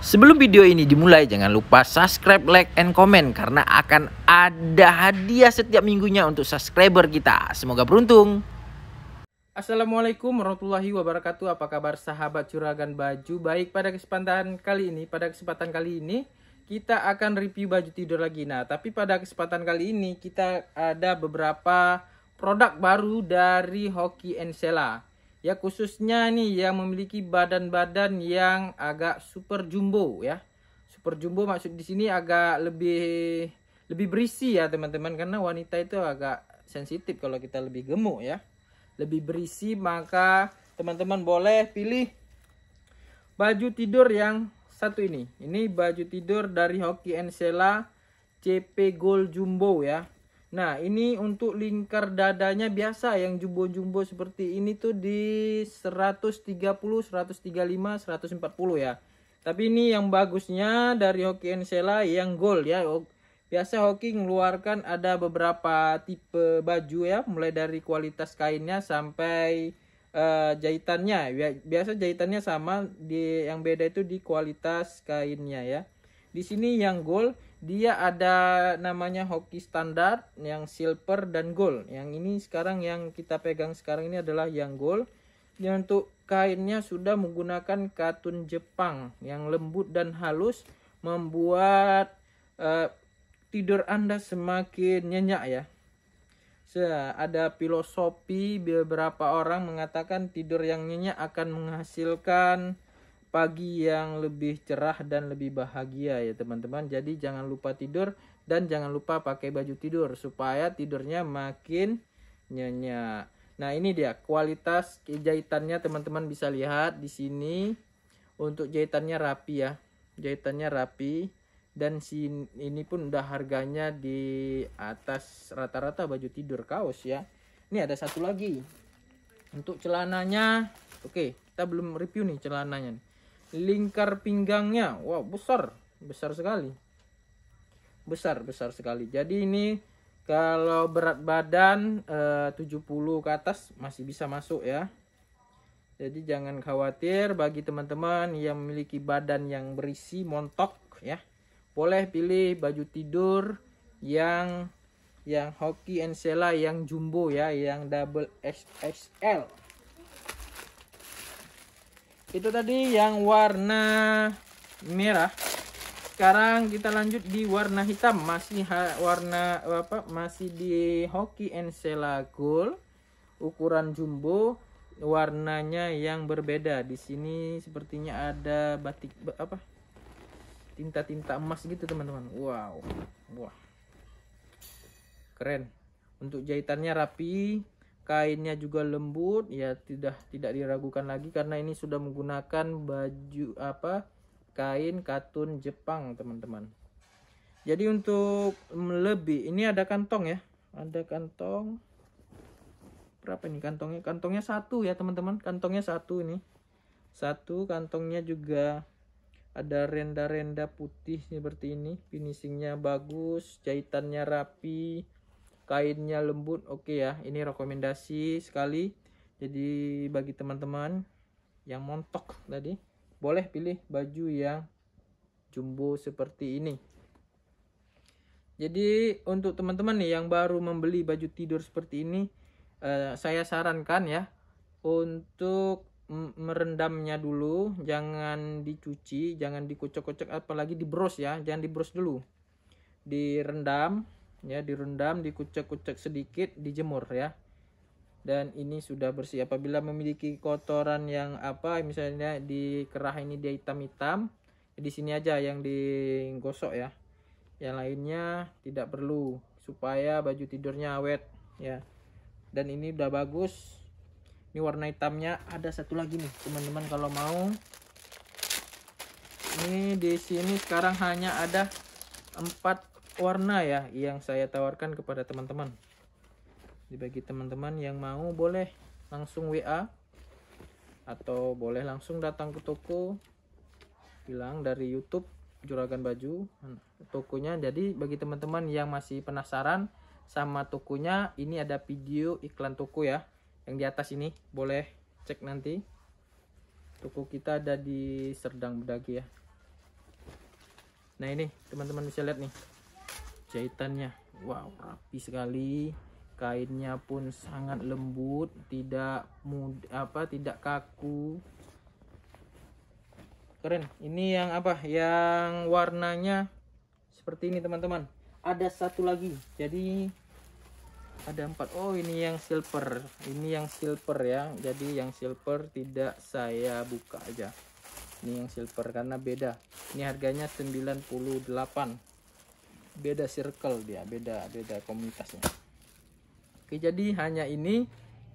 Sebelum video ini dimulai, jangan lupa subscribe, like, and comment karena akan ada hadiah setiap minggunya untuk subscriber kita. Semoga beruntung. Assalamualaikum warahmatullahi wabarakatuh. Apa kabar sahabat curagan baju? Baik pada kesempatan kali ini, pada kesempatan kali ini kita akan review baju tidur lagi. Nah, tapi pada kesempatan kali ini kita ada beberapa produk baru dari Hoki and Sela ya khususnya nih yang memiliki badan-badan yang agak super jumbo ya super jumbo maksud di sini agak lebih lebih berisi ya teman-teman karena wanita itu agak sensitif kalau kita lebih gemuk ya lebih berisi maka teman-teman boleh pilih baju tidur yang satu ini ini baju tidur dari Hoki Encela CP Gold Jumbo ya Nah, ini untuk lingkar dadanya biasa yang jumbo-jumbo seperti ini tuh di 130, 135, 140 ya. Tapi ini yang bagusnya dari Hoki Ensela yang gold ya. Biasa Hoki mengeluarkan ada beberapa tipe baju ya, mulai dari kualitas kainnya sampai uh, jahitannya. Biasa jahitannya sama, di yang beda itu di kualitas kainnya ya. Di sini yang gold dia ada namanya hoki standar yang silver dan gold yang ini sekarang yang kita pegang sekarang ini adalah yang gold yang untuk kainnya sudah menggunakan katun Jepang yang lembut dan halus membuat uh, tidur anda semakin nyenyak ya so, ada filosofi beberapa orang mengatakan tidur yang nyenyak akan menghasilkan pagi yang lebih cerah dan lebih bahagia ya teman-teman. Jadi jangan lupa tidur dan jangan lupa pakai baju tidur supaya tidurnya makin nyenyak. Nah, ini dia kualitas jahitannya teman-teman bisa lihat di sini. Untuk jahitannya rapi ya. Jahitannya rapi dan ini pun udah harganya di atas rata-rata baju tidur kaos ya. Ini ada satu lagi. Untuk celananya, oke, okay, kita belum review nih celananya. Nih lingkar pinggangnya wow besar besar sekali besar besar sekali jadi ini kalau berat badan eh, 70 ke atas masih bisa masuk ya. Jadi jangan khawatir bagi teman-teman yang memiliki badan yang berisi montok ya. Boleh pilih baju tidur yang yang hoki sela yang jumbo ya, yang double XXL itu tadi yang warna merah sekarang kita lanjut di warna hitam masih warna apa masih di hoki ensela gold ukuran jumbo warnanya yang berbeda di sini sepertinya ada batik apa tinta-tinta emas gitu teman-teman wow wah keren untuk jahitannya rapi kainnya juga lembut ya tidak tidak diragukan lagi karena ini sudah menggunakan baju apa kain katun Jepang teman-teman jadi untuk lebih ini ada kantong ya ada kantong berapa ini kantongnya kantongnya satu ya teman-teman kantongnya satu ini satu kantongnya juga ada renda-renda putih seperti ini finishingnya bagus jahitannya rapi kainnya lembut oke okay ya ini rekomendasi sekali jadi bagi teman-teman yang montok tadi boleh pilih baju yang jumbo seperti ini jadi untuk teman-teman nih yang baru membeli baju tidur seperti ini eh, saya sarankan ya untuk merendamnya dulu jangan dicuci jangan dikocok-kocok apalagi di bros ya jangan di bros dulu direndam ya direndam dikucek-kucek sedikit dijemur ya dan ini sudah bersih apabila memiliki kotoran yang apa misalnya di kerah ini dia hitam-hitam ya di sini aja yang digosok ya yang lainnya tidak perlu supaya baju tidurnya awet ya dan ini udah bagus ini warna hitamnya ada satu lagi nih teman-teman kalau mau ini di sini sekarang hanya ada empat warna ya yang saya tawarkan kepada teman-teman dibagi bagi teman-teman yang mau boleh langsung WA atau boleh langsung datang ke toko bilang dari YouTube Juragan Baju tokonya jadi bagi teman-teman yang masih penasaran sama tokonya ini ada video iklan toko ya yang di atas ini boleh cek nanti toko kita ada di Serdang Bedagi ya nah ini teman-teman bisa lihat nih jahitannya wow rapi sekali kainnya pun sangat lembut tidak mud apa tidak kaku keren ini yang apa yang warnanya seperti ini teman-teman ada satu lagi jadi ada empat oh ini yang silver ini yang silver ya jadi yang silver tidak saya buka aja ini yang silver karena beda ini harganya 98 beda circle dia beda beda komunitasnya oke jadi hanya ini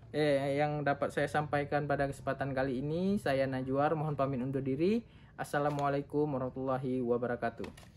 eh, yang dapat saya sampaikan pada kesempatan kali ini saya Najwar mohon pamit undur diri assalamualaikum warahmatullahi wabarakatuh